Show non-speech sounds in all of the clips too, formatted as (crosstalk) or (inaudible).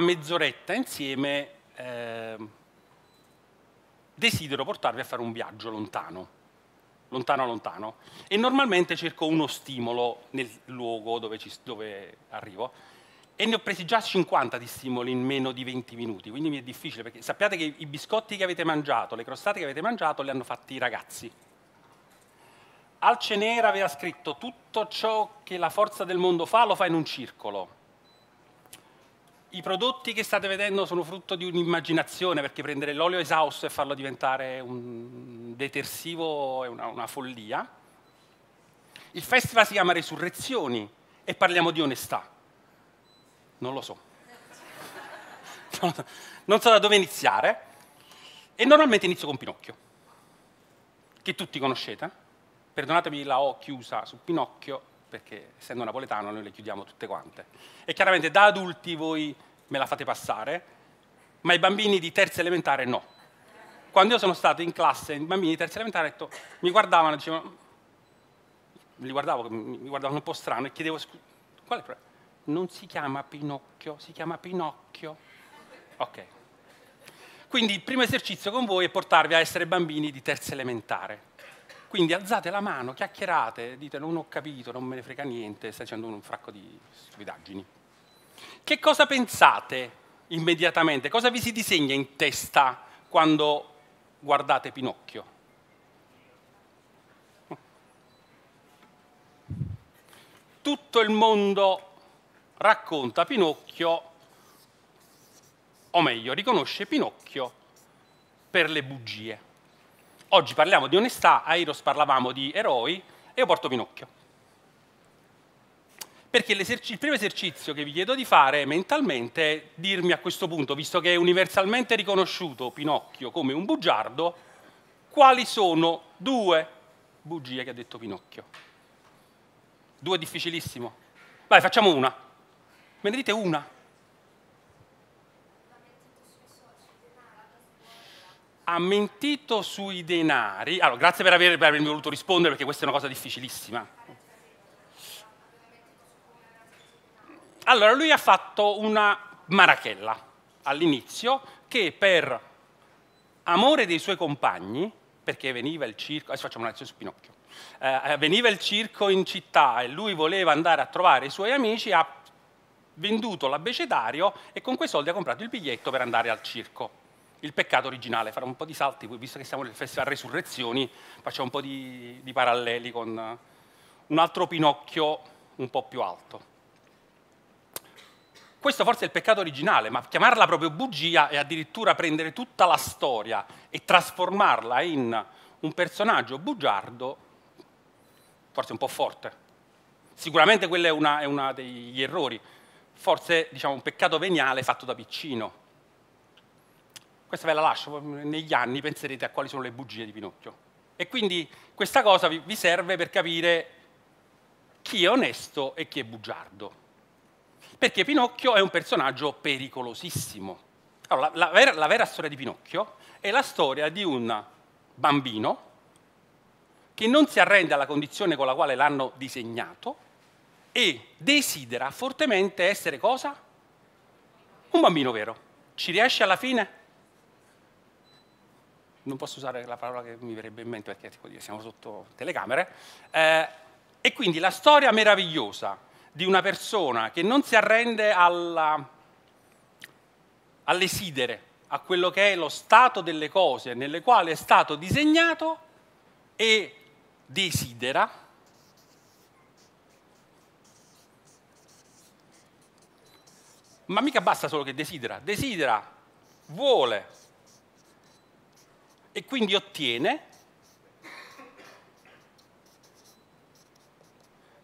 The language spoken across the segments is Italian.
mezz'oretta insieme eh, desidero portarvi a fare un viaggio lontano, lontano lontano, e normalmente cerco uno stimolo nel luogo dove, ci, dove arrivo, e ne ho presi già 50 di stimoli in meno di 20 minuti, quindi mi è difficile, perché sappiate che i biscotti che avete mangiato, le crostate che avete mangiato, le hanno fatti i ragazzi. Alcenera aveva scritto tutto ciò che la forza del mondo fa lo fa in un circolo. I prodotti che state vedendo sono frutto di un'immaginazione, perché prendere l'olio esausto e farlo diventare un detersivo è una, una follia. Il festival si chiama Resurrezioni e parliamo di onestà. Non lo so. (laughs) non so da dove iniziare. E normalmente inizio con Pinocchio, che tutti conoscete. Perdonatemi la O chiusa su Pinocchio, perché essendo napoletano noi le chiudiamo tutte quante. E chiaramente da adulti voi me la fate passare, ma i bambini di terza elementare no. Quando io sono stato in classe, i bambini di terza elementare detto, mi guardavano, dicevano, mm, li guardavo, mi guardavano un po' strano e chiedevo, qual è il problema? Non si chiama Pinocchio, si chiama Pinocchio. Ok. Quindi il primo esercizio con voi è portarvi a essere bambini di terza elementare quindi alzate la mano, chiacchierate, dite non ho capito, non me ne frega niente, stai dicendo un fracco di stupidaggini. Che cosa pensate immediatamente? Cosa vi si disegna in testa quando guardate Pinocchio? Tutto il mondo racconta Pinocchio, o meglio, riconosce Pinocchio per le bugie. Oggi parliamo di onestà, a Eros parlavamo di eroi e io porto Pinocchio. Perché il primo esercizio che vi chiedo di fare mentalmente è dirmi a questo punto, visto che è universalmente riconosciuto Pinocchio come un bugiardo, quali sono due bugie che ha detto Pinocchio. Due è difficilissimo. Vai, facciamo una. Me ne dite una. ha mentito sui denari. Allora, grazie per, aver, avermi voluto rispondere perché questa è una cosa difficilissima. Allora, lui ha fatto una marachella all'inizio che per amore dei suoi compagni, perché veniva il circo, adesso facciamo una lezione su Pinocchio, eh, veniva il circo in città e lui voleva andare a trovare i suoi amici, ha venduto l'abbecedario e con quei soldi ha comprato il biglietto per andare al circo il peccato originale. Farò un po' di salti, visto che siamo nel Festival Resurrezioni, facciamo un po' di, di paralleli con un altro Pinocchio un po' più alto. Questo forse è il peccato originale, ma chiamarla proprio bugia e addirittura prendere tutta la storia e trasformarla in un personaggio bugiardo, forse è un po' forte. Sicuramente quello è uno degli errori, forse diciamo, un peccato veniale fatto da piccino. Questa ve la lascio, negli anni penserete a quali sono le bugie di Pinocchio. E quindi questa cosa vi serve per capire chi è onesto e chi è bugiardo. Perché Pinocchio è un personaggio pericolosissimo. Allora, la, la, vera, la vera storia di Pinocchio è la storia di un bambino che non si arrende alla condizione con la quale l'hanno disegnato e desidera fortemente essere cosa? Un bambino vero. Ci riesce alla fine? non posso usare la parola che mi verrebbe in mente perché tipo, siamo sotto telecamere, eh, e quindi la storia meravigliosa di una persona che non si arrende alla, all'esidere, a quello che è lo stato delle cose nelle quali è stato disegnato e desidera, ma mica basta solo che desidera, desidera, vuole, e quindi ottiene,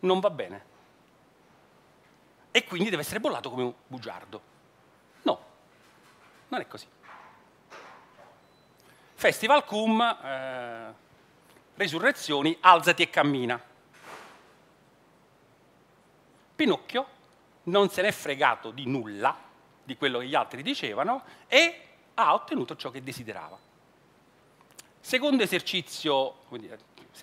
non va bene. E quindi deve essere bollato come un bugiardo. No, non è così. Festival cum, eh, resurrezioni, alzati e cammina. Pinocchio non se n'è fregato di nulla, di quello che gli altri dicevano, e ha ottenuto ciò che desiderava. Secondo esercizio, quindi, eh,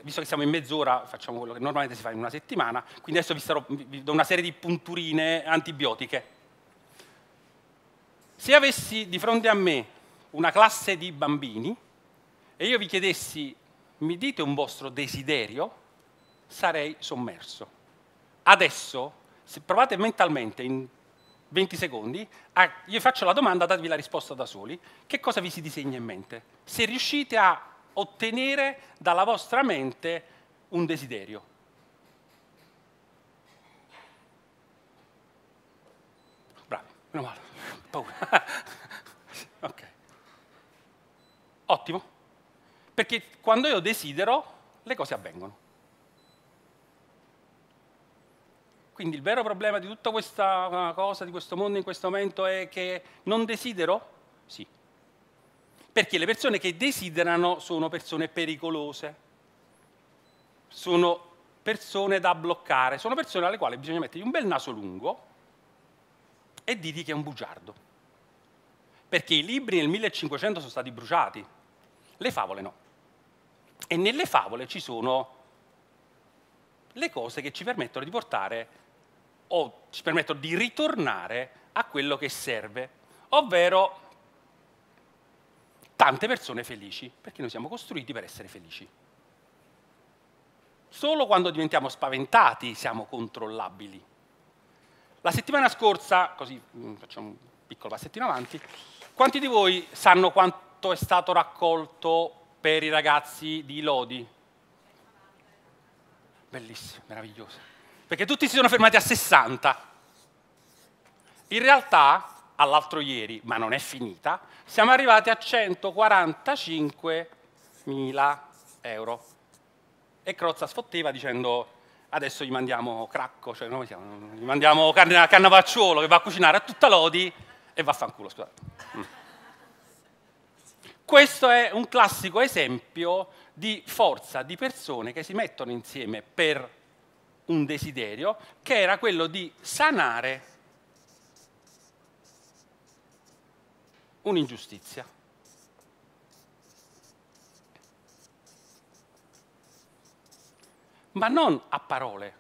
visto che siamo in mezz'ora, facciamo quello che normalmente si fa in una settimana, quindi adesso vi, starò, vi do una serie di punturine antibiotiche. Se avessi di fronte a me una classe di bambini e io vi chiedessi, mi dite un vostro desiderio, sarei sommerso. Adesso, se provate mentalmente in 20 secondi, io faccio la domanda, datevi la risposta da soli, che cosa vi si disegna in mente? Se riuscite a ottenere dalla vostra mente un desiderio. Bravo, meno male, paura. (laughs) ok. Ottimo. Perché quando io desidero, le cose avvengono. Quindi il vero problema di tutta questa cosa, di questo mondo in questo momento è che non desidero? Sì perché le persone che desiderano sono persone pericolose, sono persone da bloccare, sono persone alle quali bisogna mettergli un bel naso lungo e dirgli che è un bugiardo. Perché i libri nel 1500 sono stati bruciati, le favole no. E nelle favole ci sono le cose che ci permettono di portare o ci permettono di ritornare a quello che serve, ovvero tante persone felici, perché noi siamo costruiti per essere felici. Solo quando diventiamo spaventati siamo controllabili. La settimana scorsa, così mm, facciamo un piccolo passettino avanti, quanti di voi sanno quanto è stato raccolto per i ragazzi di Lodi? Bellissimo, meraviglioso. Perché tutti si sono fermati a 60. In realtà all'altro ieri, ma non è finita, siamo arrivati a 145.000 euro. E Crozza sfotteva dicendo adesso gli mandiamo cracco, cioè noi siamo, gli mandiamo carne, cannavacciuolo che va a cucinare a tutta lodi e vaffanculo, scusate. Mm. Questo è un classico esempio di forza di persone che si mettono insieme per un desiderio, che era quello di sanare un'ingiustizia. Ma non a parole,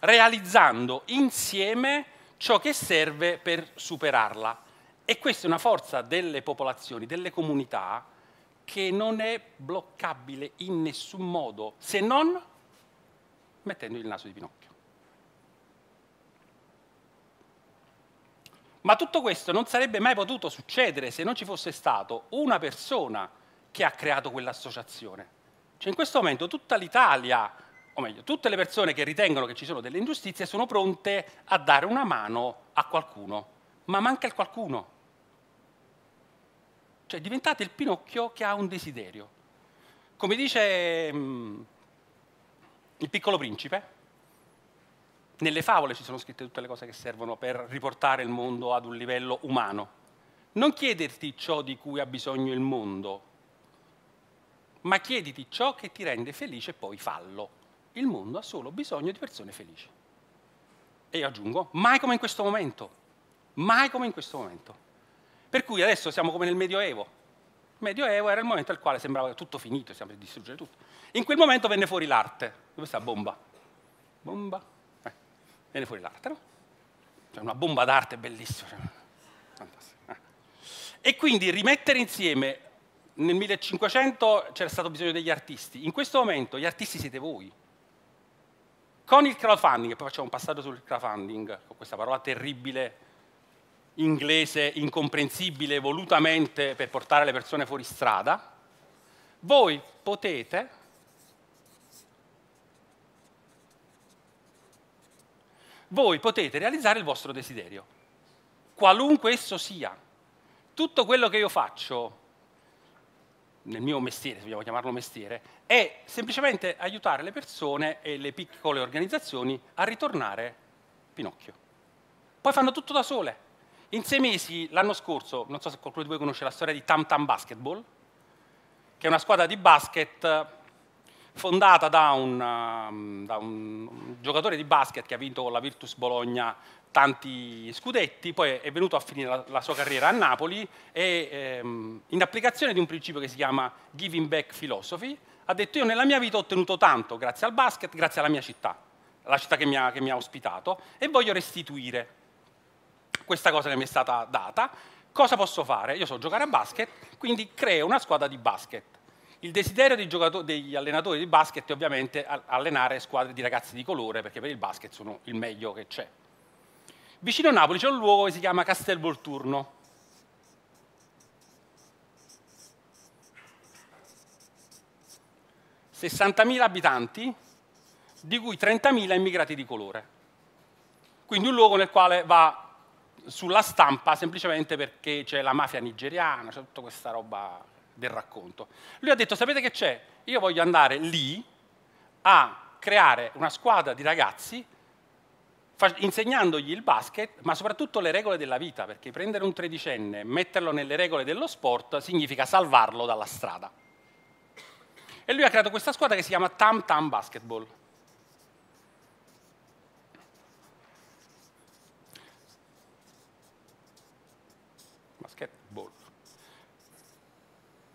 realizzando insieme ciò che serve per superarla. E questa è una forza delle popolazioni, delle comunità, che non è bloccabile in nessun modo, se non mettendo il naso di Pinocchio. Ma tutto questo non sarebbe mai potuto succedere se non ci fosse stato una persona che ha creato quell'associazione. Cioè in questo momento tutta l'Italia, o meglio, tutte le persone che ritengono che ci sono delle ingiustizie sono pronte a dare una mano a qualcuno, ma manca il qualcuno. Cioè diventate il Pinocchio che ha un desiderio. Come dice mh, mm, il piccolo principe, nelle favole ci sono scritte tutte le cose che servono per riportare il mondo ad un livello umano. Non chiederti ciò di cui ha bisogno il mondo, ma chiediti ciò che ti rende felice e poi fallo. Il mondo ha solo bisogno di persone felici. E io aggiungo, mai come in questo momento, mai come in questo momento. Per cui adesso siamo come nel Medioevo. Il Medioevo era il momento al quale sembrava tutto finito, siamo per distruggere tutto. In quel momento venne fuori l'arte. Dove sta bomba? Bomba, viene fuori l'arte, no? cioè una bomba d'arte bellissima. Cioè, Fantastica. Eh. E quindi rimettere insieme, nel 1500 c'era stato bisogno degli artisti, in questo momento gli artisti siete voi. Con il crowdfunding, e poi facciamo un passaggio sul crowdfunding, con questa parola terribile inglese, incomprensibile, volutamente per portare le persone fuori strada, voi potete voi potete realizzare il vostro desiderio, qualunque esso sia. Tutto quello che io faccio nel mio mestiere, se vogliamo chiamarlo mestiere, è semplicemente aiutare le persone e le piccole organizzazioni a ritornare Pinocchio. Poi fanno tutto da sole. In sei mesi, l'anno scorso, non so se qualcuno di voi conosce la storia di Tam Tam Basketball, che è una squadra di basket fondata da un, um, da un giocatore di basket che ha vinto con la Virtus Bologna tanti scudetti, poi è venuto a finire la, la sua carriera a Napoli e ehm, in applicazione di un principio che si chiama Giving Back Philosophy, ha detto io nella mia vita ho ottenuto tanto grazie al basket, grazie alla mia città, la città che mi ha, che mi ha ospitato, e voglio restituire questa cosa che mi è stata data. Cosa posso fare? Io so giocare a basket, quindi creo una squadra di basket. Il desiderio degli allenatori di basket è ovviamente allenare squadre di ragazzi di colore, perché per il basket sono il meglio che c'è. Vicino a Napoli c'è un luogo che si chiama Castel Volturno. ...60.000 abitanti, di cui 30.000 immigrati di colore. Quindi un luogo nel quale va sulla stampa semplicemente perché c'è la mafia nigeriana, c'è tutta questa roba del racconto. Lui ha detto, sapete che c'è? Io voglio andare lì a creare una squadra di ragazzi insegnandogli il basket, ma soprattutto le regole della vita, perché prendere un tredicenne e metterlo nelle regole dello sport significa salvarlo dalla strada. E lui ha creato questa squadra che si chiama Tam Tam Basketball.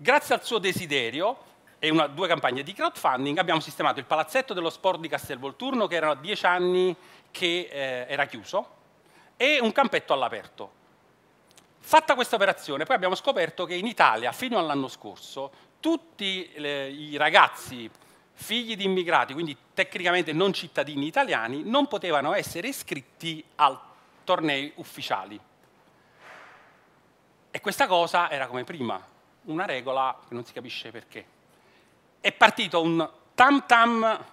Grazie al suo desiderio e una, due campagne di crowdfunding abbiamo sistemato il palazzetto dello sport di Castelvolturno che era erano dieci anni che eh, era chiuso e un campetto all'aperto. Fatta questa operazione poi abbiamo scoperto che in Italia fino all'anno scorso tutti le, i ragazzi figli di immigrati, quindi tecnicamente non cittadini italiani, non potevano essere iscritti a tornei ufficiali. E questa cosa era come prima, una regola che non si capisce perché. È partito un tam tam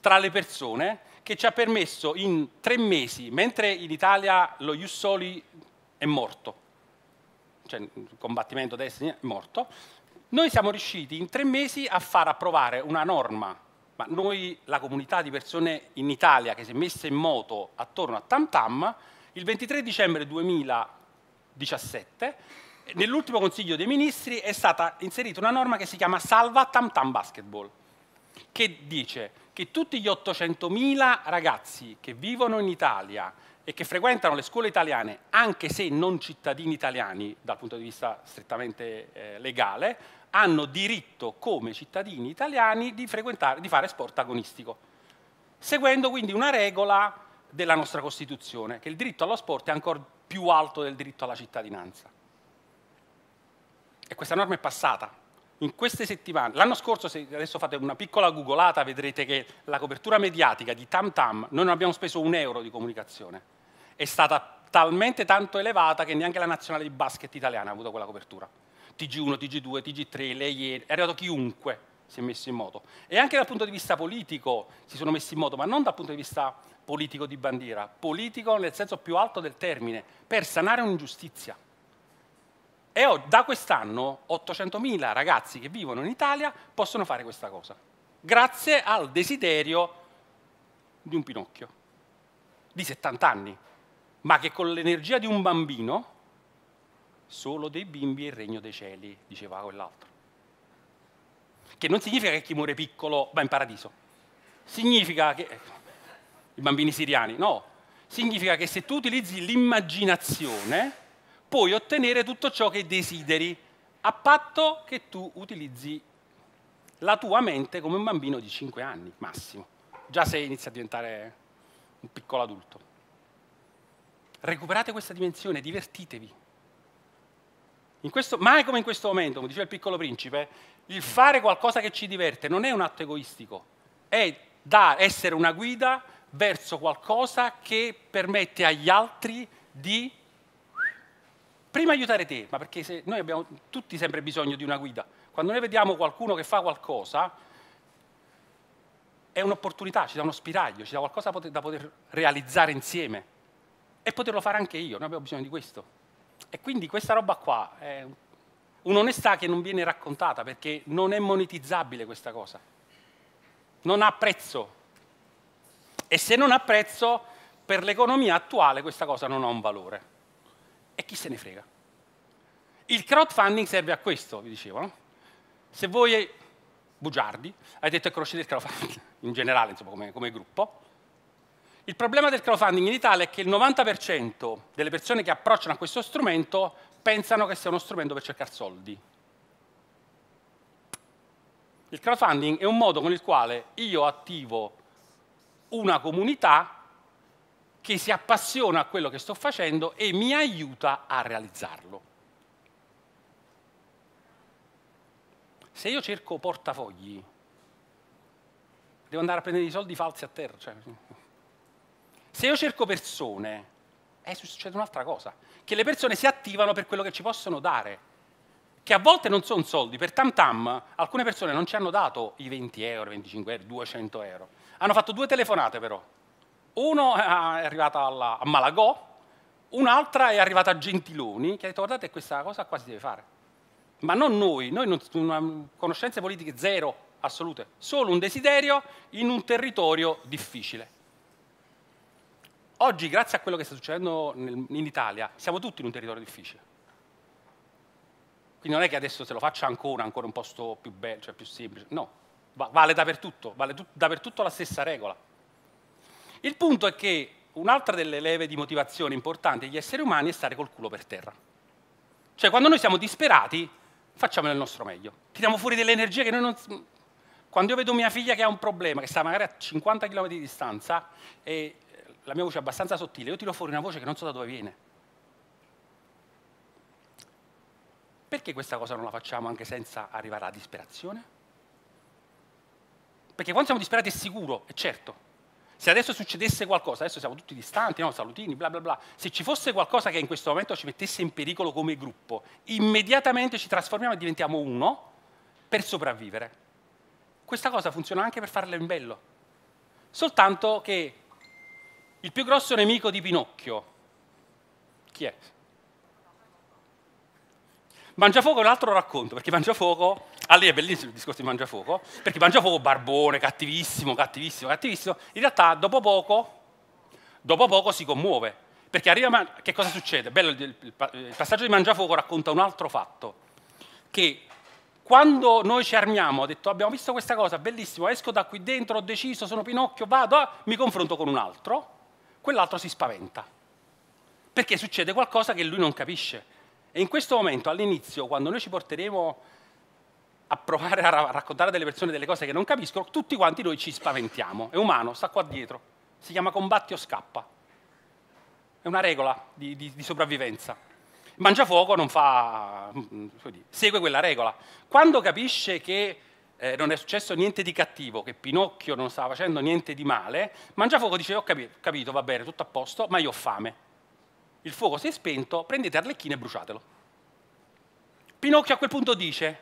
tra le persone che ci ha permesso in tre mesi, mentre in Italia lo Jussoli è morto, cioè il combattimento destino è morto, noi siamo riusciti in tre mesi a far approvare una norma, ma noi, la comunità di persone in Italia che si è messa in moto attorno a Tam Tam, il 23 dicembre 2017 nell'ultimo Consiglio dei Ministri è stata inserita una norma che si chiama Salva Tam Tam Basketball, che dice che tutti gli 800.000 ragazzi che vivono in Italia e che frequentano le scuole italiane, anche se non cittadini italiani dal punto di vista strettamente eh, legale, hanno diritto come cittadini italiani di, di fare sport agonistico, seguendo quindi una regola della nostra Costituzione, che il diritto allo sport è ancora più alto del diritto alla cittadinanza. E questa norma è passata. In queste settimane, l'anno scorso, se adesso fate una piccola googolata, vedrete che la copertura mediatica di Tam Tam, noi non abbiamo speso un euro di comunicazione, è stata talmente tanto elevata che neanche la nazionale di basket italiana ha avuto quella copertura. TG1, TG2, TG3, le è arrivato chiunque si è messo in moto. E anche dal punto di vista politico si sono messi in moto, ma non dal punto di vista politico di bandiera, politico nel senso più alto del termine, per sanare un'ingiustizia. E da quest'anno 800.000 ragazzi che vivono in Italia possono fare questa cosa, grazie al desiderio di un Pinocchio, di 70 anni, ma che con l'energia di un bambino, solo dei bimbi è il regno dei cieli, diceva quell'altro. Che non significa che chi muore piccolo va in paradiso, significa che... i bambini siriani, no, significa che se tu utilizzi l'immaginazione puoi ottenere tutto ciò che desideri, a patto che tu utilizzi la tua mente come un bambino di 5 anni, massimo. Già se inizia a diventare un piccolo adulto. Recuperate questa dimensione, divertitevi. Questo, mai come in questo momento, come diceva il piccolo principe, il fare qualcosa che ci diverte non è un atto egoistico, è da essere una guida verso qualcosa che permette agli altri di prima aiutare te, ma perché noi abbiamo tutti sempre bisogno di una guida. Quando noi vediamo qualcuno che fa qualcosa, è un'opportunità, ci dà uno spiraglio, ci dà qualcosa da poter realizzare insieme e poterlo fare anche io, noi abbiamo bisogno di questo. E quindi questa roba qua è un'onestà che non viene raccontata perché non è monetizzabile questa cosa. Non ha prezzo. E se non ha prezzo, per l'economia attuale questa cosa non ha un valore. E chi se ne frega? Il crowdfunding serve a questo, vi dicevo. No? Se voi, bugiardi, avete detto che conoscete il crowdfunding, in generale, insomma, come, come gruppo, il problema del crowdfunding in Italia è che il 90% delle persone che approcciano a questo strumento pensano che sia uno strumento per cercare soldi. Il crowdfunding è un modo con il quale io attivo una comunità che si appassiona a quello che sto facendo e mi aiuta a realizzarlo. Se io cerco portafogli, devo andare a prendere i soldi falsi a terra. Cioè. Se io cerco persone, eh, succede un'altra cosa, che le persone si attivano per quello che ci possono dare, che a volte non sono soldi, per tam tam alcune persone non ci hanno dato i 20 euro, 25 euro, 200 euro, hanno fatto due telefonate però, uno eh, è arrivato alla, a Malagò, un'altra è arrivata a Gentiloni, che ha detto guardate questa cosa qua si deve fare. Ma non noi, noi non, mm, conoscenze politiche zero, assolute, solo un desiderio in un territorio difficile. Oggi, grazie a quello che sta succedendo nel, in Italia, siamo tutti in un territorio difficile. Quindi non è che adesso se lo faccia ancora, ancora un posto più bello, cioè più semplice, no, Va, vale dappertutto, vale tu, dappertutto la stessa regola. Il punto è che un'altra delle leve di motivazione importanti degli esseri umani è stare col culo per terra. Cioè, quando noi siamo disperati, facciamo il nostro meglio. Tiriamo fuori delle energie che noi non... Quando io vedo mia figlia che ha un problema, che sta magari a 50 km di distanza, e eh, la mia voce è abbastanza sottile, io tiro fuori una voce che non so da dove viene. Perché questa cosa non la facciamo anche senza arrivare alla disperazione? Perché quando siamo disperati è sicuro, è certo, se adesso succedesse qualcosa, adesso siamo tutti distanti, no? salutini, bla bla bla, se ci fosse qualcosa che in questo momento ci mettesse in pericolo come gruppo, immediatamente ci trasformiamo e diventiamo uno per sopravvivere. Questa cosa funziona anche per farle in bello. Soltanto che il più grosso nemico di Pinocchio, chi è? Mangiafuoco è un altro racconto, perché Mangiafuoco, a ah, lei è bellissimo il discorso di Mangiafuoco, perché Mangiafuoco barbone, cattivissimo, cattivissimo, cattivissimo, in realtà dopo poco, dopo poco si commuove, perché arriva, che cosa succede? Bello, il passaggio di Mangiafuoco racconta un altro fatto, che quando noi ci armiamo, ho detto abbiamo visto questa cosa, bellissimo, esco da qui dentro, ho deciso, sono Pinocchio, vado, ah, mi confronto con un altro, quell'altro si spaventa, perché succede qualcosa che lui non capisce. E in questo momento, all'inizio, quando noi ci porteremo a provare a, raccontare delle persone delle cose che non capiscono, tutti quanti noi ci spaventiamo. È umano, sta qua dietro. Si chiama combatti o scappa. È una regola di, di, di sopravvivenza. Mangiafuoco non fa... Mm, segue quella regola. Quando capisce che eh, non è successo niente di cattivo, che Pinocchio non stava facendo niente di male, Mangiafuoco dice ho capito, va bene, tutto a posto, ma io ho fame il fuoco si è spento, prendete Arlecchino e bruciatelo. Pinocchio a quel punto dice,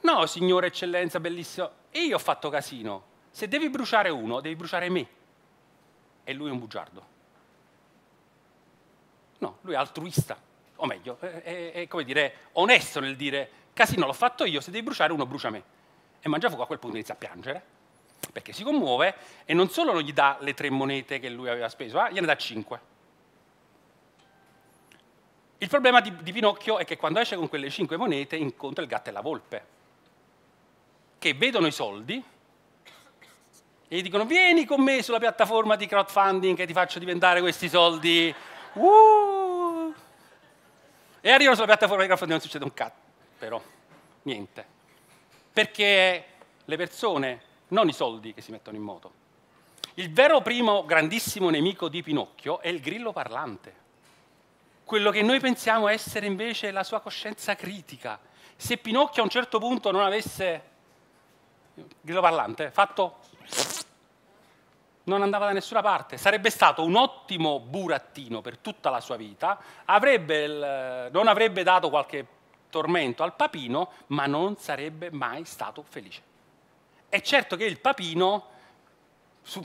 no signore eccellenza bellissimo, io ho fatto casino, se devi bruciare uno, devi bruciare me. E lui è un bugiardo. No, lui è altruista, o meglio, è, è come dire, onesto nel dire, casino l'ho fatto io, se devi bruciare uno, brucia me. E Mangiafuoco a quel punto inizia a piangere, perché si commuove e non solo non gli dà le tre monete che lui aveva speso, ma eh, gliene dà cinque. Il problema di, di, Pinocchio è che quando esce con quelle cinque monete incontra il gatto e la volpe, che vedono i soldi e gli dicono vieni con me sulla piattaforma di crowdfunding che ti faccio diventare questi soldi. Uh! E arrivano sulla piattaforma di crowdfunding e non succede un cazzo, però, niente. Perché le persone, non i soldi che si mettono in moto. Il vero primo grandissimo nemico di Pinocchio è il grillo parlante quello che noi pensiamo essere invece la sua coscienza critica. Se Pinocchio a un certo punto non avesse, grillo parlante, fatto... Non andava da nessuna parte, sarebbe stato un ottimo burattino per tutta la sua vita, avrebbe il, non avrebbe dato qualche tormento al papino, ma non sarebbe mai stato felice. È certo che il papino,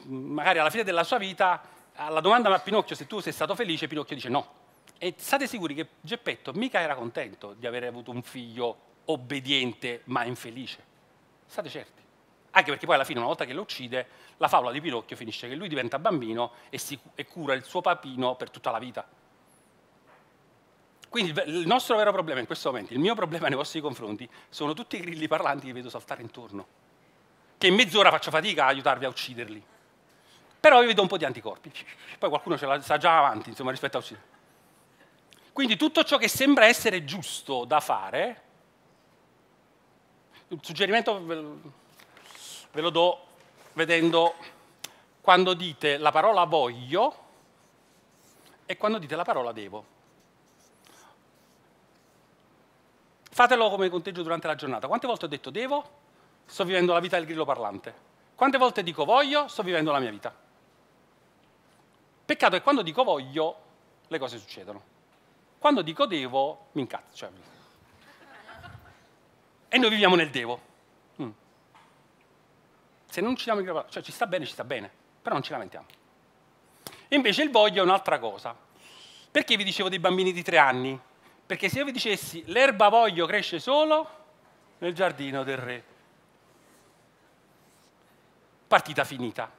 magari alla fine della sua vita, alla domanda a Pinocchio se tu sei stato felice, Pinocchio dice no, e state sicuri che Geppetto mica era contento di avere avuto un figlio obbediente ma infelice. State certi. Anche perché poi alla fine, una volta che lo uccide, la favola di Pinocchio finisce che lui diventa bambino e, si, e cura il suo papino per tutta la vita. Quindi il nostro vero problema in questo momento, il mio problema nei vostri confronti, sono tutti i grilli parlanti che vedo saltare intorno, che in mezz'ora faccio fatica a aiutarvi a ucciderli. Però io vedo un po' di anticorpi, poi qualcuno ce la sa già avanti, insomma, rispetto a uccidere. Quindi tutto ciò che sembra essere giusto da fare, il suggerimento ve lo do vedendo quando dite la parola voglio e quando dite la parola devo. Fatelo come conteggio durante la giornata. Quante volte ho detto devo? Sto vivendo la vita del grillo parlante. Quante volte dico voglio? Sto vivendo la mia vita. Peccato è quando dico voglio le cose succedono. Quando dico devo, mi incazzo. Cioè. E noi viviamo nel devo. Mm. Se non ci diamo il cioè ci sta bene, ci sta bene, però non ci lamentiamo. invece il voglio è un'altra cosa. Perché vi dicevo dei bambini di tre anni? Perché se io vi dicessi l'erba voglio cresce solo nel giardino del re. Partita finita.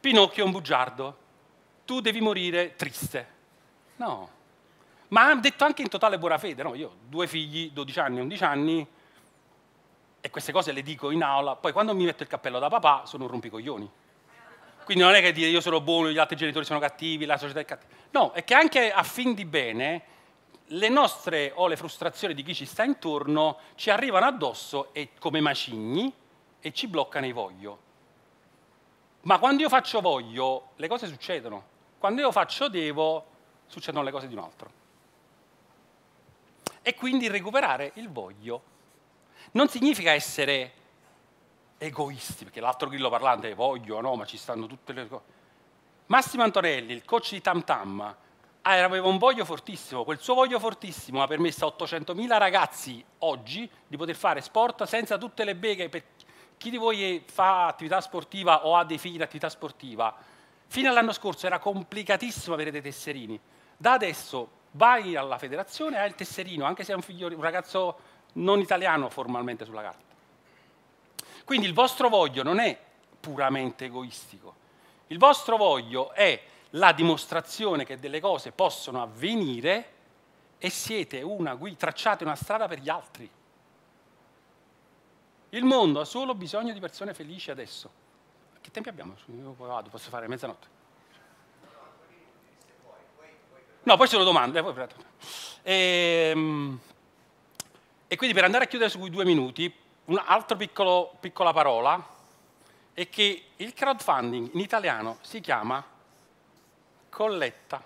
Pinocchio è un bugiardo. Tu devi morire triste. No, ma ha detto anche in totale buona fede, no? Io ho due figli, 12 anni, 11 anni, e queste cose le dico in aula, poi quando mi metto il cappello da papà sono un rompicoglioni. Quindi non è che dire io sono buono, gli altri genitori sono cattivi, la società è cattiva. No, è che anche a fin di bene le nostre o le frustrazioni di chi ci sta intorno ci arrivano addosso e, come macigni e ci bloccano i voglio. Ma quando io faccio voglio, le cose succedono. Quando io faccio devo, succedono le cose di un altro e quindi recuperare il voglio. Non significa essere egoisti, perché l'altro grillo parlante è voglio, no, ma ci stanno tutte le cose. Massimo Antonelli, il coach di Tam Tam, ah, aveva un voglio fortissimo, quel suo voglio fortissimo ha permesso a 800.000 ragazzi oggi di poter fare sport senza tutte le beghe. Per chi di voi fa attività sportiva o ha dei figli in attività sportiva, fino all'anno scorso era complicatissimo avere dei tesserini. Da adesso vai alla federazione hai il tesserino, anche se è un, figlio, un ragazzo non italiano formalmente sulla carta. Quindi il vostro voglio non è puramente egoistico, il vostro voglio è la dimostrazione che delle cose possono avvenire e siete una guida, tracciate una strada per gli altri. Il mondo ha solo bisogno di persone felici adesso. Che tempi abbiamo? posso fare mezzanotte. No, poi sono domande. E, eh, ehm, e quindi per andare a chiudere su quei due minuti, un'altra piccola parola è che il crowdfunding in italiano si chiama colletta.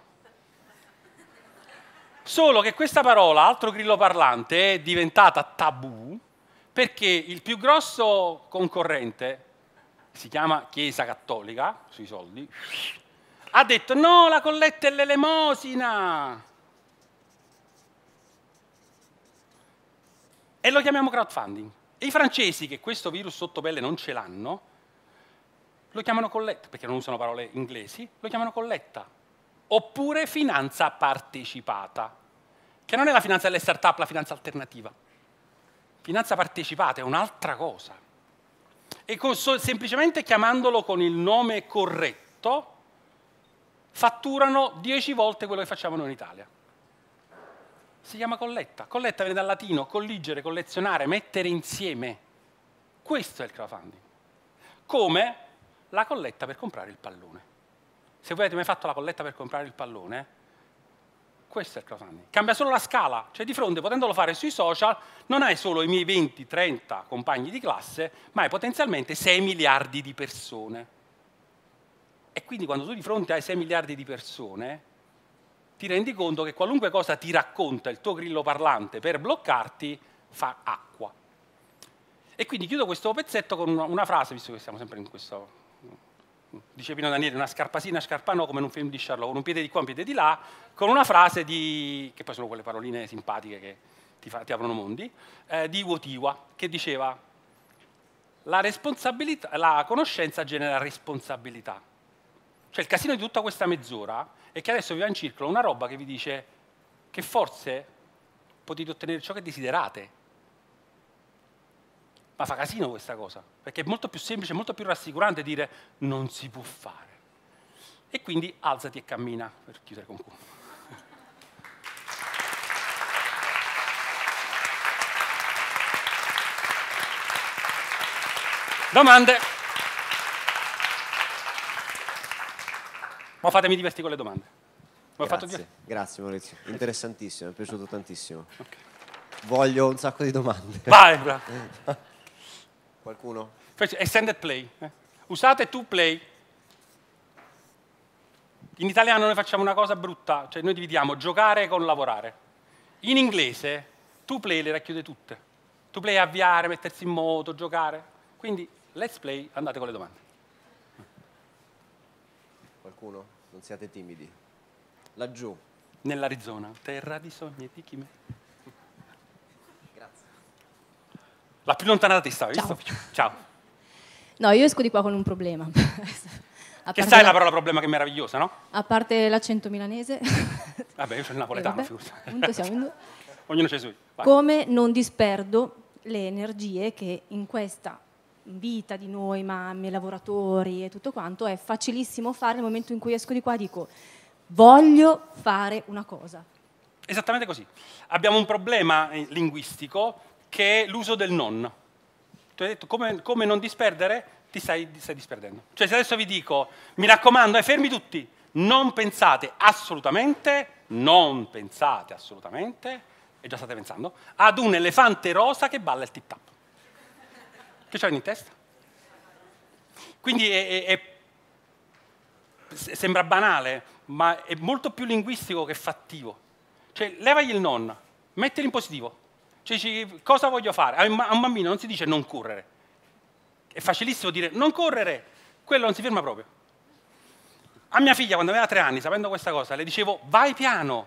Solo che questa parola, altro grillo parlante, è diventata tabù perché il più grosso concorrente si chiama Chiesa Cattolica, sui soldi, ha detto no, la colletta è l'elemosina. E lo chiamiamo crowdfunding. E i francesi, che questo virus sotto pelle non ce l'hanno, lo chiamano colletta, perché non usano parole inglesi, lo chiamano colletta. Oppure finanza partecipata, che non è la finanza delle start-up, la finanza alternativa. Finanza partecipata è un'altra cosa. E con, semplicemente chiamandolo con il nome corretto, fatturano 10 volte quello che facciamo noi in Italia. Si chiama colletta. Colletta viene dal latino colligere, collezionare, mettere insieme. Questo è il crowdfunding. Come la colletta per comprare il pallone. Se voi avete mai fatto la colletta per comprare il pallone, questo è il crowdfunding. Cambia solo la scala, cioè di fronte, potendolo fare sui social, non hai solo i miei 20-30 compagni di classe, ma hai potenzialmente 6 miliardi di persone. E quindi quando tu di fronte hai 6 miliardi di persone, ti rendi conto che qualunque cosa ti racconta il tuo grillo parlante per bloccarti fa acqua. E quindi chiudo questo pezzetto con una, frase, visto che siamo sempre in questo... Dice Pino Daniele, una scarpasina scarpanò come in un film di Sherlock, con un piede di qua, un piede di là, con una frase di... che poi sono quelle paroline simpatiche che ti, fa, ti aprono mondi, eh, di Wotiwa, che diceva la, la conoscenza genera responsabilità cioè il casino di tutta questa mezz'ora è che adesso vi va in circolo una roba che vi dice che forse potete ottenere ciò che desiderate. Ma fa casino questa cosa, perché è molto più semplice, molto più rassicurante dire non si può fare. E quindi alzati e cammina, per chiudere con culo. (laughs) Domande? Ma fatemi divertire con le domande. Mi grazie, grazie Maurizio, interessantissimo, mi è piaciuto tantissimo. Okay. Voglio un sacco di domande. Vai, bravo. (laughs) Qualcuno? Extended play. Eh. Usate tu play. In italiano noi facciamo una cosa brutta, cioè noi dividiamo giocare con lavorare. In inglese tu play le racchiude tutte. Tu play è avviare, mettersi in moto, giocare. Quindi let's play, andate con le domande. Qualcuno? non siate timidi. Laggiù. Nell'Arizona, terra di sogni e di chi chime. Grazie. La più lontana da te stavi, Ciao. visto? Ciao. No, io esco di qua con un problema. (laughs) che sai la... la parola problema che è meravigliosa, no? A parte l'accento milanese. (laughs) Vabbè, io sono napoletano, figurati. Ognuno c'è i suoi. Come non disperdo le energie che in questa in vita di noi mamme, lavoratori e tutto quanto, è facilissimo fare nel momento in cui esco di qua e dico voglio fare una cosa. Esattamente così. Abbiamo un problema eh, linguistico che è l'uso del non. Tu hai detto come, come non disperdere? Ti stai, ti stai disperdendo. Cioè se adesso vi dico, mi raccomando, eh, fermi tutti, non pensate assolutamente, non pensate assolutamente, e già state pensando, ad un elefante rosa che balla il tip-tap. Che c'hanno in testa? Quindi è, è, è, sembra banale, ma è molto più linguistico che fattivo. Cioè, levagli il non, mettili in positivo. Cioè, dici, cosa voglio fare? A un bambino non si dice non correre. È facilissimo dire non correre, quello non si ferma proprio. A mia figlia, quando aveva tre anni, sapendo questa cosa, le dicevo vai piano.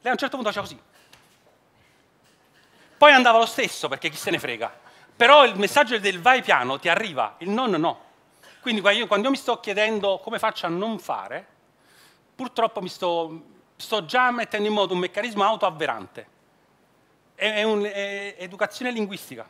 Lei a un certo punto faceva così. Poi andava lo stesso, perché chi se ne frega. Però il messaggio del vai piano ti arriva, il no, no, Quindi quando io mi sto chiedendo come faccio a non fare, purtroppo mi sto, sto già mettendo in moto un meccanismo autoavverante. È, è, è linguistica.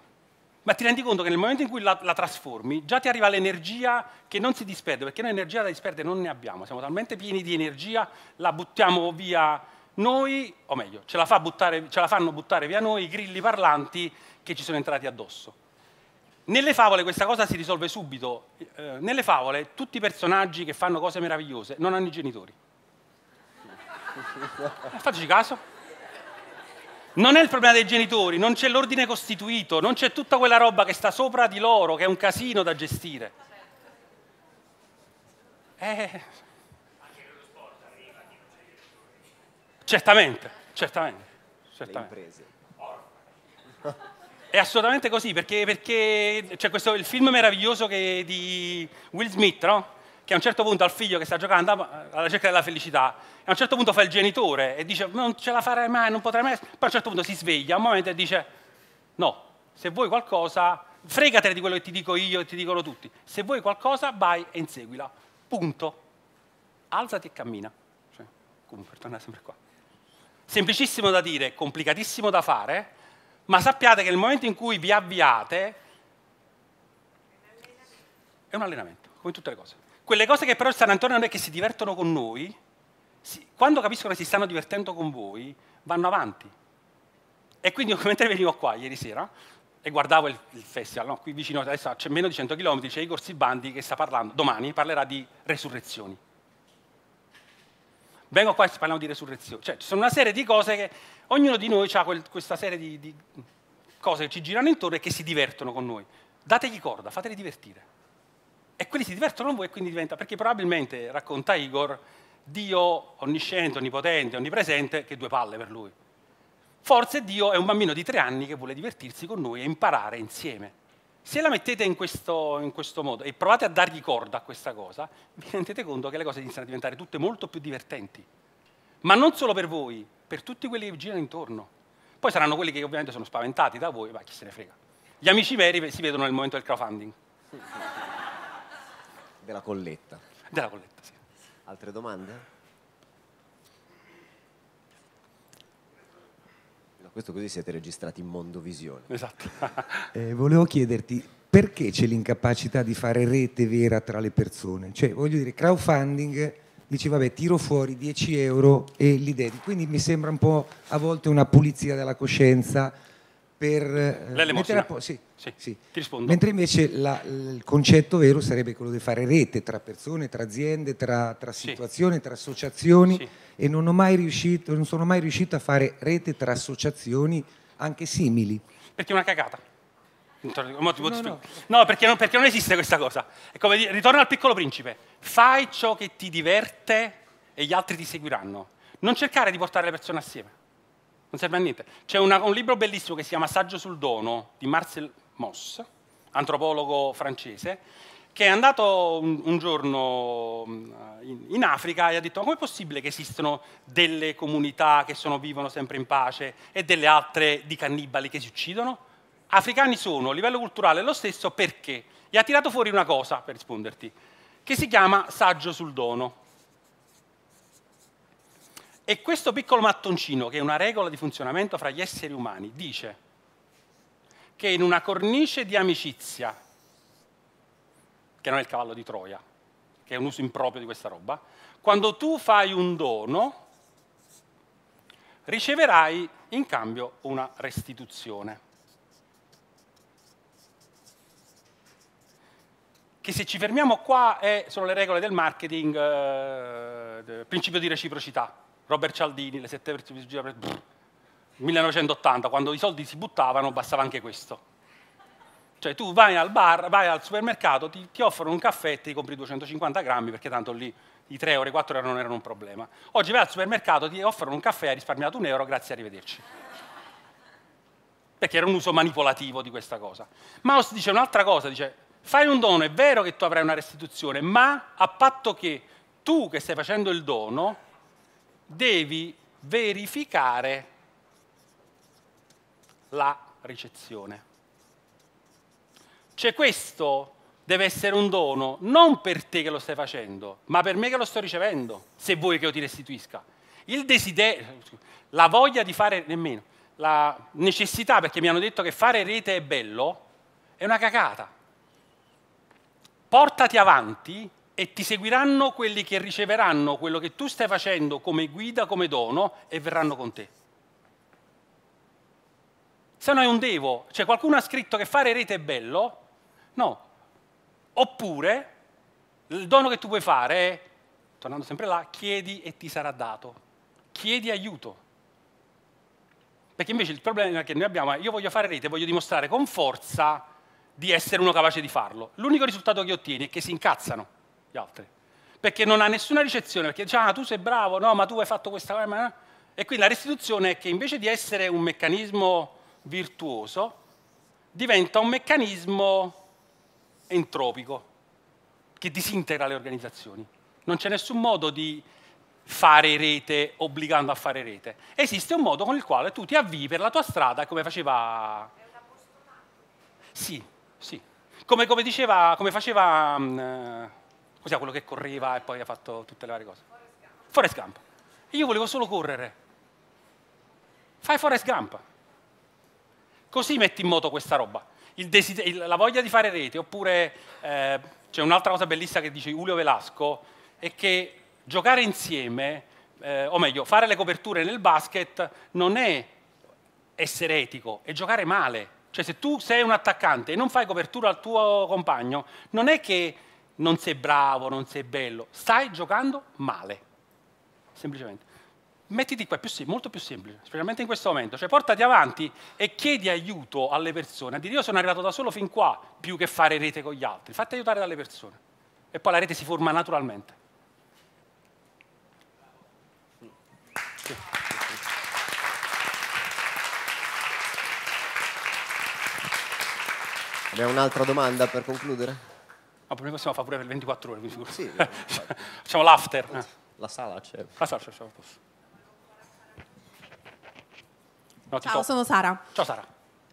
Ma ti rendi conto che nel momento in cui la, la trasformi, già ti arriva l'energia che non si disperde, perché noi energia da disperdere non ne abbiamo, siamo talmente pieni di energia, la buttiamo via noi, o meglio, ce la, fa buttare, ce la fanno buttare via noi i grilli parlanti che ci sono entrati addosso. Nelle favole questa cosa si risolve subito. Eh, nelle favole tutti i personaggi che fanno cose meravigliose non hanno i genitori. (laughs) Facci caso. Non è il problema dei genitori, non c'è l'ordine costituito, non c'è tutta quella roba che sta sopra di loro, che è un casino da gestire. Eh, Certamente, certamente. certamente. Le imprese. È assolutamente così, perché, perché c'è questo, il film meraviglioso che, di Will Smith, no? che a un certo punto ha il figlio che sta giocando alla ricerca della felicità, e a un certo punto fa il genitore e dice non ce la farei mai, non potrei mai, poi a un certo punto si sveglia a un momento e dice no, se vuoi qualcosa, fregatene di quello che ti dico io e ti dicono tutti, se vuoi qualcosa vai e inseguila, punto, alzati e cammina. Cioè, comunque, torna sempre qua. Semplicissimo da dire, complicatissimo da fare, ma sappiate che nel momento in cui vi avviate è un allenamento, come tutte le cose. Quelle cose che però stanno intorno a noi che si divertono con noi, quando capiscono che si stanno divertendo con voi, vanno avanti. E quindi (laughs) mentre venivo qua ieri sera e guardavo il, il festival, no? qui vicino adesso c'è meno di 100 km, c'è Igor Sibandi che sta parlando, domani parlerà di resurrezioni. Vengo qua e parliamo di resurrezione. Cioè, ci sono una serie di cose che ognuno di noi ha quel, questa serie di, di cose che ci girano intorno e che si divertono con noi. Dategli corda, fateli divertire. E quelli si divertono con voi e quindi diventa... Perché probabilmente, racconta Igor, Dio onnisciente, onnipotente, onnipresente, che due palle per lui. Forse Dio è un bambino di tre anni che vuole divertirsi con noi e imparare insieme. Se la mettete in questo, in questo, modo e provate a dargli corda a questa cosa, vi rendete conto che le cose iniziano a diventare tutte molto più divertenti. Ma non solo per voi, per tutti quelli che vi girano intorno. Poi saranno quelli che ovviamente sono spaventati da voi, ma chi se ne frega. Gli amici veri si vedono nel momento del crowdfunding. Della colletta. Della colletta, sì. Altre domande? Questo così siete registrati in Mondovisione. Esatto. (laughs) eh, volevo chiederti perché c'è l'incapacità di fare rete vera tra le persone? Cioè, voglio dire, crowdfunding dice vabbè tiro fuori 10 euro e li dedico, quindi mi sembra un po' a volte una pulizia della coscienza per eh, mettere a posto. Sì, sì, sì. Ti rispondo. Mentre invece la, il concetto vero sarebbe quello di fare rete tra persone, tra aziende, tra, tra situazioni, tra associazioni e non, riuscito, non, sono mai riuscito a fare rete tra associazioni anche simili. Perché è una cagata. No, no. no perché, non, perché non esiste questa cosa. È come dire, ritorna al piccolo principe. Fai ciò che ti diverte e gli altri ti seguiranno. Non cercare di portare le persone assieme non serve a niente. C'è un, un libro bellissimo che si chiama Saggio sul dono di Marcel Moss, antropologo francese, che è andato un, un giorno mm, in, in, Africa e ha detto ma com'è possibile che esistano delle comunità che sono, vivono sempre in pace e delle altre di cannibali che si uccidono? Africani sono a livello culturale lo stesso perché? E ha tirato fuori una cosa per risponderti, che si chiama saggio sul dono. E questo piccolo mattoncino, che è una regola di funzionamento fra gli esseri umani, dice che in una cornice di amicizia, che non è il cavallo di Troia, che è un uso improprio di questa roba, quando tu fai un dono, riceverai in cambio una restituzione. Che se ci fermiamo qua è, eh, sono le regole del marketing, eh, principio di reciprocità. Robert Cialdini, le sette virtù 1980, quando i soldi si buttavano bastava anche questo. Cioè tu vai al bar, vai al supermercato, ti, ti offrono un caffè e ti compri 250 grammi perché tanto lì i 3 ore, 4 ore non erano un problema. Oggi vai al supermercato, ti offrono un caffè, hai risparmiato un euro, grazie, arrivederci. Perché era un uso manipolativo di questa cosa. Maus dice un'altra cosa, dice fai un dono, è vero che tu avrai una restituzione, ma a patto che tu che stai facendo il dono devi verificare la ricezione. Cioè questo deve essere un dono non per te che lo stai facendo, ma per me che lo sto ricevendo, se vuoi che io ti restituisca. Il desiderio, la voglia di fare nemmeno, la necessità, perché mi hanno detto che fare rete è bello, è una cacata. Portati avanti e ti seguiranno quelli che riceveranno quello che tu stai facendo come guida, come dono e verranno con te. Se no è un devo, cioè qualcuno ha scritto che fare rete è bello, no. Oppure il dono che tu puoi fare è, tornando sempre là, chiedi e ti sarà dato. Chiedi aiuto. Perché invece il problema che noi abbiamo è io voglio fare rete, voglio dimostrare con forza di essere uno capace di farlo. L'unico risultato che ottieni è che si incazzano gli altri. Perché non ha nessuna ricezione, perché dice, ah, tu sei bravo, no, ma tu hai fatto questa cosa. E quindi la restituzione è che invece di essere un meccanismo virtuoso, diventa un meccanismo entropico, che disintegra le organizzazioni. Non c'è nessun modo di fare rete obbligando a fare rete. Esiste un modo con il quale tu ti avvii per la tua strada come faceva... Sì, sì. Come, come diceva, come faceva... Um, cos'è quello che correva e poi ha fatto tutte le varie cose? Forest Gump. E io volevo solo correre. Fai Forest Gump. Così metti in moto questa roba. Il, la voglia di fare rete, oppure eh, c'è un'altra cosa bellissima che dice Julio Velasco, è che giocare insieme, eh, o meglio, fare le coperture nel basket non è essere etico, è giocare male. Cioè se tu sei un attaccante e non fai copertura al tuo compagno, non è che non sei bravo, non sei bello, stai giocando male, semplicemente. Mettiti qua, è più, molto più semplice, specialmente in questo momento, cioè portati avanti e chiedi aiuto alle persone, a dire io sono arrivato da solo fin qua, più che fare rete con gli altri, fatti aiutare dalle persone e poi la rete si forma naturalmente. Abbiamo un'altra domanda per concludere? Ma ah, per possiamo fare pure per 24 ore, mi quindi Sì, (laughs) Facciamo l'after. La sala eh. c'è. La sala c'è, certo. c'è no, Ciao, sono Sara. Ciao Sara.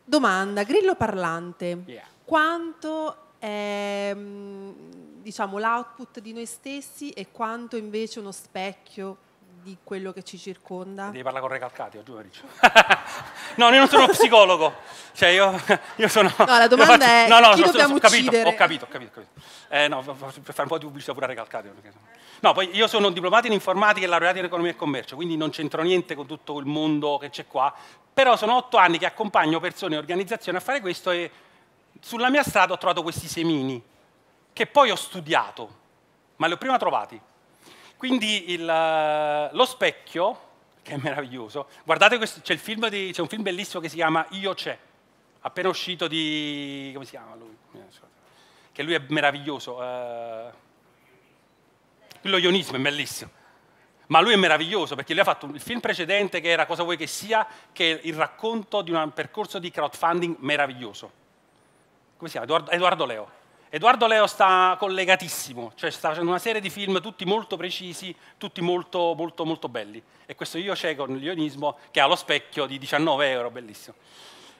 Domanda, grillo parlante. Yeah. Quanto è mm, diciamo, l'output di noi stessi e quanto invece uno specchio di quello che ci circonda. Devi parlare con Recalcati, giù Riccio. (laughs) no, io non sono psicologo. Cioè io, io sono... No, la domanda faccio, è no, no, chi sono, dobbiamo sono, uccidere? Ho capito, ho capito, ho capito. Eh, no, per fare un po' di pubblicità pure a Recalcati. Perché... No, poi io sono diplomato in informatica e laureato in economia e commercio, quindi non c'entro niente con tutto il mondo che c'è qua, però sono otto anni che accompagno persone e organizzazioni a fare questo e sulla mia strada ho trovato questi semini, che poi ho studiato, ma li ho prima trovati quindi il, eh, lo specchio, che è meraviglioso, guardate questo, c'è, di, c'è un film bellissimo che si chiama Io c'è, appena uscito di... come si chiama lui? Eh, che lui è meraviglioso. Eh, lo ionismo è bellissimo. Ma lui è meraviglioso perché lui ha fatto il film precedente che era Cosa vuoi che sia, che è il racconto di un percorso di crowdfunding meraviglioso. Come si chiama? Edoardo Leo Edoardo Leo sta collegatissimo, cioè sta facendo una serie di film tutti molto precisi, tutti molto, molto, molto belli. E questo io c'è con l'ionismo che ha lo specchio di 19 euro, bellissimo.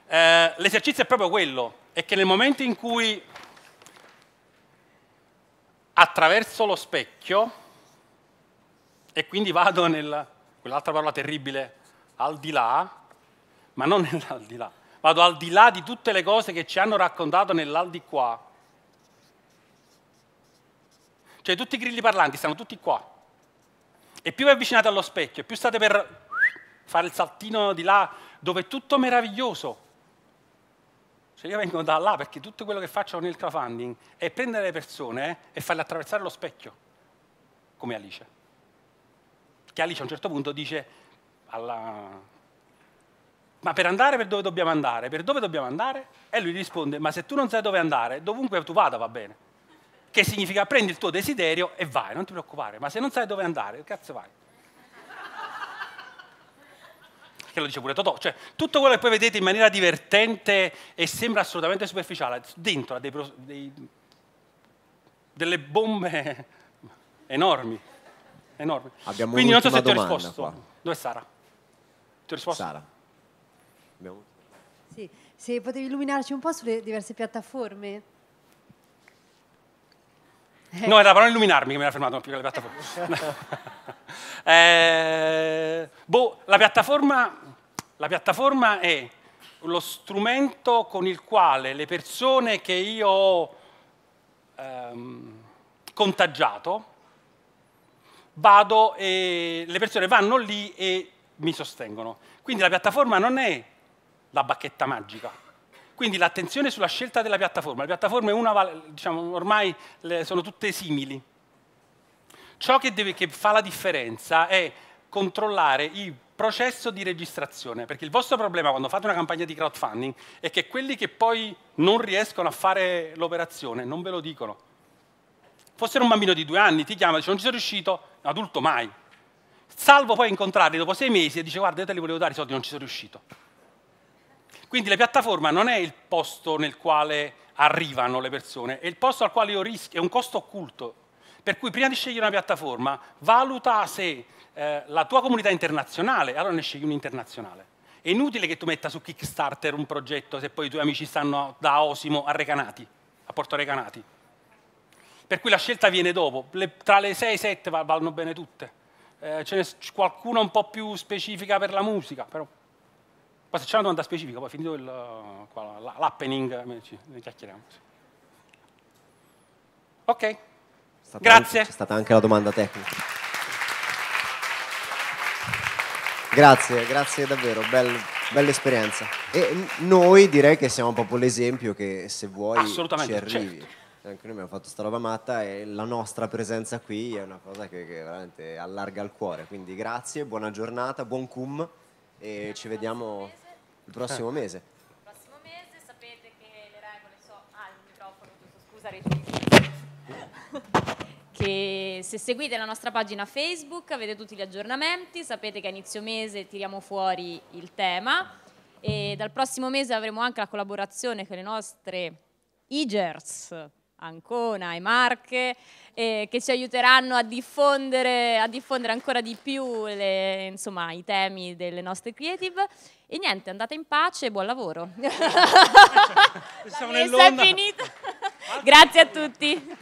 Eh, l'esercizio è proprio quello, è che nel momento in cui attraverso lo specchio, e quindi vado nel, quell'altra parola terribile, al di là, ma non (laughs) nell'aldilà, vado al di là di tutte le cose che ci hanno raccontato nell'al qua, cioè tutti i grilli parlanti stanno tutti qua. E più vi avvicinate allo specchio, più state per fare il saltino di là, dove è tutto meraviglioso. Cioè io vengo da là perché tutto quello che faccio nel crowdfunding è prendere le persone eh, e farle attraversare lo specchio, come Alice. Che Alice a un certo punto dice alla... Ma per andare per dove dobbiamo andare? Per dove dobbiamo andare? E lui risponde, ma se tu non sai dove andare, dovunque tu vada va bene che significa prendi il tuo desiderio e vai, non ti preoccupare, ma se non sai dove andare, cazzo vai. Che lo dice pure Totò, cioè tutto quello che poi vedete in maniera divertente e sembra assolutamente superficiale, dentro ha dei, dei, delle bombe enormi, enormi. Abbiamo Quindi non so se ti ho risposto. Qua. Dove è Sara? Ti ho risposto? Sara. Abbiamo... Sì, se potevi illuminarci un po' sulle diverse piattaforme (laughs) No, era la parola illuminarmi che mi era fermato, più che la piattaforma. (laughs) eh, boh, la piattaforma, la piattaforma è lo strumento con il quale le persone che io ho ehm, contagiato, vado e le persone vanno lì e mi sostengono. Quindi la piattaforma non è la bacchetta magica, quindi l'attenzione sulla scelta della piattaforma. Le piattaforme una, diciamo, ormai sono tutte simili. Ciò che, deve, che fa la differenza è controllare il processo di registrazione, perché il vostro problema quando fate una campagna di crowdfunding è che quelli che poi non riescono a fare l'operazione non ve lo dicono. Fossero un bambino di due anni, ti chiama e dice non ci sono riuscito, adulto mai. Salvo poi incontrarli dopo sei mesi e dice guarda io te li volevo dare i soldi, non ci sono riuscito. Quindi la piattaforma non è il posto nel quale arrivano le persone, è il posto al quale io rischio, è un costo occulto. Per cui prima di scegliere una piattaforma, valuta se eh, la tua comunità internazionale, allora ne scegli un internazionale. È inutile che tu metta su Kickstarter un progetto se poi i tuoi amici stanno da Osimo a Recanati, a Porto Recanati. Per cui la scelta viene dopo, le, tra le 6 e 7 vanno bene tutte. Eh, ce n'è qualcuna un po' più specifica per la musica, però poi se c'è una domanda specifica, poi finito eh, l'happening, eh, ci ne chiacchieriamo. Ok, stata grazie. Anche, c'è stata anche la domanda tecnica. Grazie, grazie davvero, bel, bella esperienza. E noi direi che siamo proprio l'esempio che se vuoi ci arrivi. Certo anche noi abbiamo fatto sta roba matta e la nostra presenza qui è una cosa che, che, veramente allarga il cuore. Quindi grazie, buona giornata, buon cum e ci vediamo il prossimo eh. mese. Il prossimo mese sapete che le regole sono... Ah, il microfono, scusa, ritorno. che se seguite la nostra pagina Facebook avete tutti gli aggiornamenti, sapete che a inizio mese tiriamo fuori il tema e dal prossimo mese avremo anche la collaborazione con le nostre IGERS Ancona e Marche, eh, che ci aiuteranno a diffondere, a diffondere ancora di più le, insomma, i temi delle nostre creative. E niente, andate in pace e buon lavoro. Siamo La è finita. Grazie a tutti.